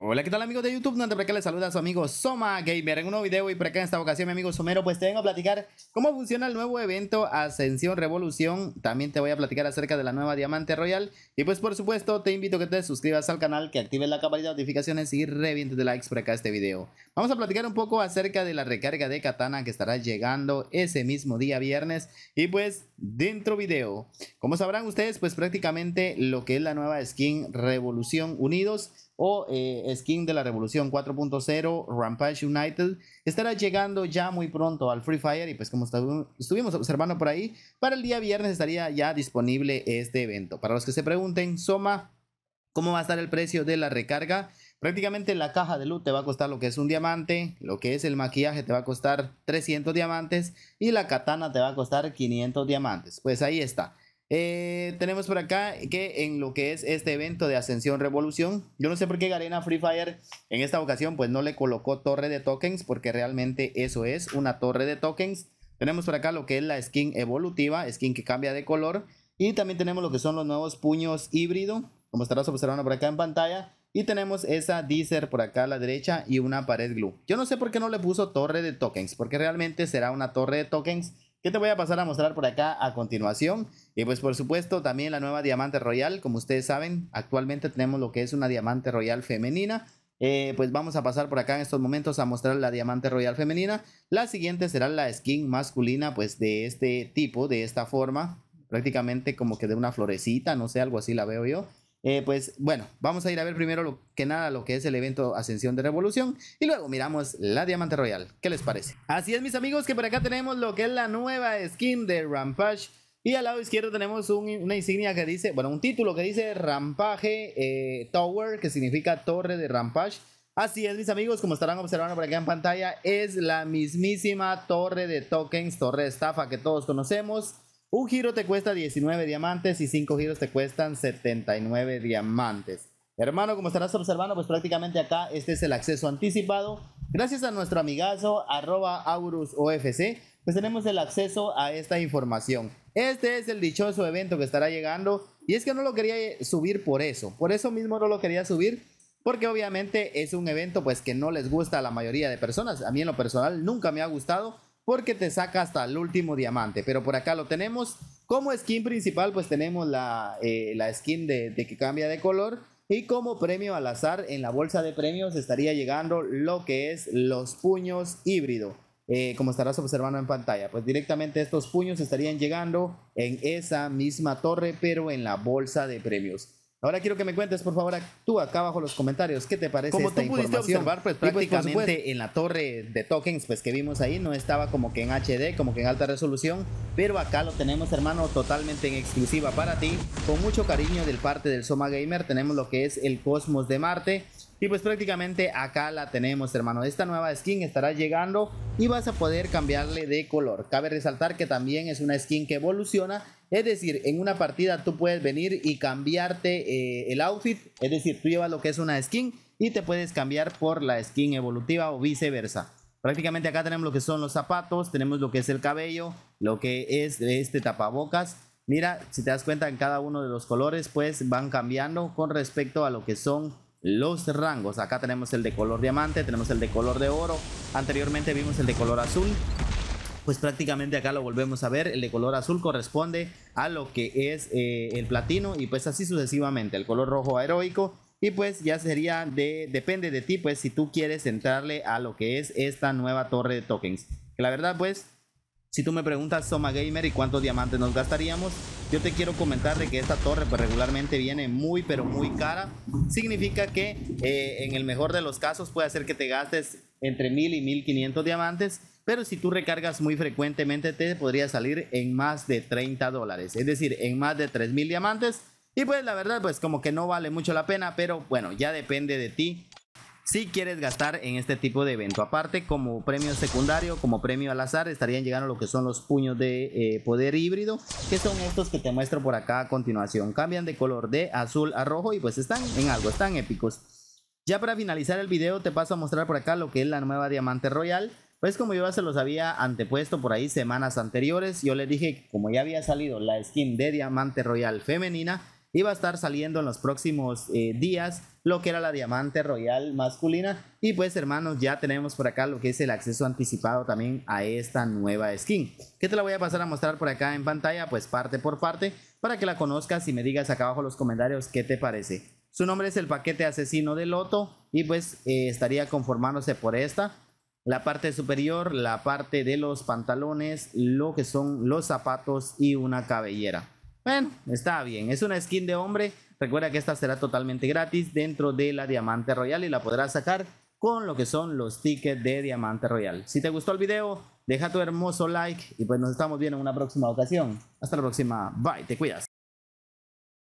Hola, ¿qué tal amigos de YouTube? No te que les saluda a su amigo Soma Gamer en un nuevo video y por acá en esta ocasión mi amigo Somero pues te vengo a platicar cómo funciona el nuevo evento Ascensión Revolución, también te voy a platicar acerca de la nueva Diamante Royal y pues por supuesto te invito a que te suscribas al canal, que actives la campanita de notificaciones y revientes de likes por acá este video. Vamos a platicar un poco acerca de la recarga de katana que estará llegando ese mismo día viernes y pues dentro video. Como sabrán ustedes pues prácticamente lo que es la nueva skin Revolución Unidos o eh, Skin de la Revolución 4.0, Rampage United, estará llegando ya muy pronto al Free Fire y pues como estuvimos observando por ahí, para el día viernes estaría ya disponible este evento. Para los que se pregunten, Soma, ¿cómo va a estar el precio de la recarga? Prácticamente la caja de luz te va a costar lo que es un diamante, lo que es el maquillaje te va a costar 300 diamantes y la katana te va a costar 500 diamantes. Pues ahí está. Eh, tenemos por acá que en lo que es este evento de Ascensión Revolución, yo no sé por qué Garena Free Fire en esta ocasión pues no le colocó torre de tokens porque realmente eso es una torre de tokens. Tenemos por acá lo que es la skin evolutiva, skin que cambia de color y también tenemos lo que son los nuevos puños híbrido, como estarás observando por acá en pantalla. Y tenemos esa Deezer por acá a la derecha y una pared glue. Yo no sé por qué no le puso torre de tokens, porque realmente será una torre de tokens qué te voy a pasar a mostrar por acá a continuación. Y pues por supuesto también la nueva diamante royal, como ustedes saben, actualmente tenemos lo que es una diamante royal femenina. Eh, pues vamos a pasar por acá en estos momentos a mostrar la diamante royal femenina. La siguiente será la skin masculina, pues de este tipo, de esta forma, prácticamente como que de una florecita, no sé, algo así la veo yo. Eh, pues bueno, vamos a ir a ver primero lo que nada lo que es el evento Ascensión de Revolución y luego miramos la Diamante Royal. ¿Qué les parece? Así es, mis amigos, que por acá tenemos lo que es la nueva skin de Rampage. Y al lado izquierdo tenemos una insignia que dice, bueno, un título que dice Rampage eh, Tower, que significa Torre de Rampage. Así es, mis amigos, como estarán observando por acá en pantalla, es la mismísima torre de tokens, torre de estafa que todos conocemos. Un giro te cuesta 19 diamantes y cinco giros te cuestan 79 diamantes. Hermano, como estarás observando, pues prácticamente acá este es el acceso anticipado. Gracias a nuestro amigazo arroba AurusOFC, pues tenemos el acceso a esta información. Este es el dichoso evento que estará llegando y es que no lo quería subir por eso. Por eso mismo no lo quería subir porque obviamente es un evento pues que no les gusta a la mayoría de personas. A mí en lo personal nunca me ha gustado porque te saca hasta el último diamante. Pero por acá lo tenemos. Como skin principal, pues tenemos la, eh, la skin de, que cambia de color. Y como premio al azar, en la bolsa de premios estaría llegando lo que es los puños híbrido. Eh, como estarás observando en pantalla, pues directamente estos puños estarían llegando en esa misma torre, pero en la bolsa de premios. Ahora quiero que me cuentes, por favor, tú acá abajo los comentarios, ¿qué te parece como esta tú pudiste observar, pues, pues prácticamente en la torre de tokens pues que vimos ahí no estaba como que en HD, como que en alta resolución, pero acá lo tenemos, hermano, totalmente en exclusiva para ti, con mucho cariño del parte del Soma Gamer, tenemos lo que es el Cosmos de Marte, y pues prácticamente acá la tenemos, hermano. Esta nueva skin estará llegando y vas a poder cambiarle de color. Cabe resaltar que también es una skin que evoluciona. Es decir, en una partida tú puedes venir y cambiarte eh, el outfit. Es decir, tú llevas lo que es una skin y te puedes cambiar por la skin evolutiva o viceversa. Prácticamente acá tenemos lo que son los zapatos, tenemos lo que es el cabello, lo que es este tapabocas. Mira, si te das cuenta en cada uno de los colores, pues van cambiando con respecto a lo que son los rangos. Acá tenemos el de color diamante, tenemos el de color de oro. Anteriormente vimos el de color azul. Pues prácticamente acá lo volvemos a ver. El de color azul corresponde a lo que es eh, el platino y pues así sucesivamente. El color rojo heroico. Y pues ya sería de, depende de ti, pues si tú quieres entrarle a lo que es esta nueva torre de tokens. Que la verdad, pues, si tú me preguntas Soma Gamer y cuántos diamantes nos gastaríamos, yo te quiero comentar de que esta torre pues regularmente viene muy pero muy cara. Significa que eh, en el mejor de los casos puede hacer que te gastes entre 1000 y 1500 diamantes, pero si tú recargas muy frecuentemente te podría salir en más de 30 dólares, es decir, en más de 3000 diamantes. Y pues la verdad pues como que no vale mucho la pena, pero bueno, ya depende de ti si quieres gastar en este tipo de evento. Aparte, como premio secundario, como premio al azar, estarían llegando lo que son los puños de eh, poder híbrido, que son estos que te muestro por acá a continuación. Cambian de color de azul a rojo y pues están en algo, están épicos. Ya para finalizar el video te paso a mostrar por acá lo que es la nueva Diamante Royal. Pues como yo ya se los había antepuesto por ahí semanas anteriores, yo les dije como ya había salido la skin de Diamante Royal femenina, iba a estar saliendo en los próximos eh, días lo que era la diamante royal masculina. Y pues hermanos, ya tenemos por acá lo que es el acceso anticipado también a esta nueva skin. Que te la voy a pasar a mostrar por acá en pantalla, pues parte por parte, para que la conozcas y me digas acá abajo en los comentarios qué te parece. Su nombre es el paquete asesino de Loto y pues eh, estaría conformándose por esta. La parte superior, la parte de los pantalones, lo que son los zapatos y una cabellera está bien. Es una skin de hombre. Recuerda que esta será totalmente gratis dentro de la Diamante Royal y la podrás sacar con lo que son los tickets de Diamante Royal. Si te gustó el video, deja tu hermoso like y pues nos estamos viendo en una próxima ocasión. Hasta la próxima. Bye, te cuidas.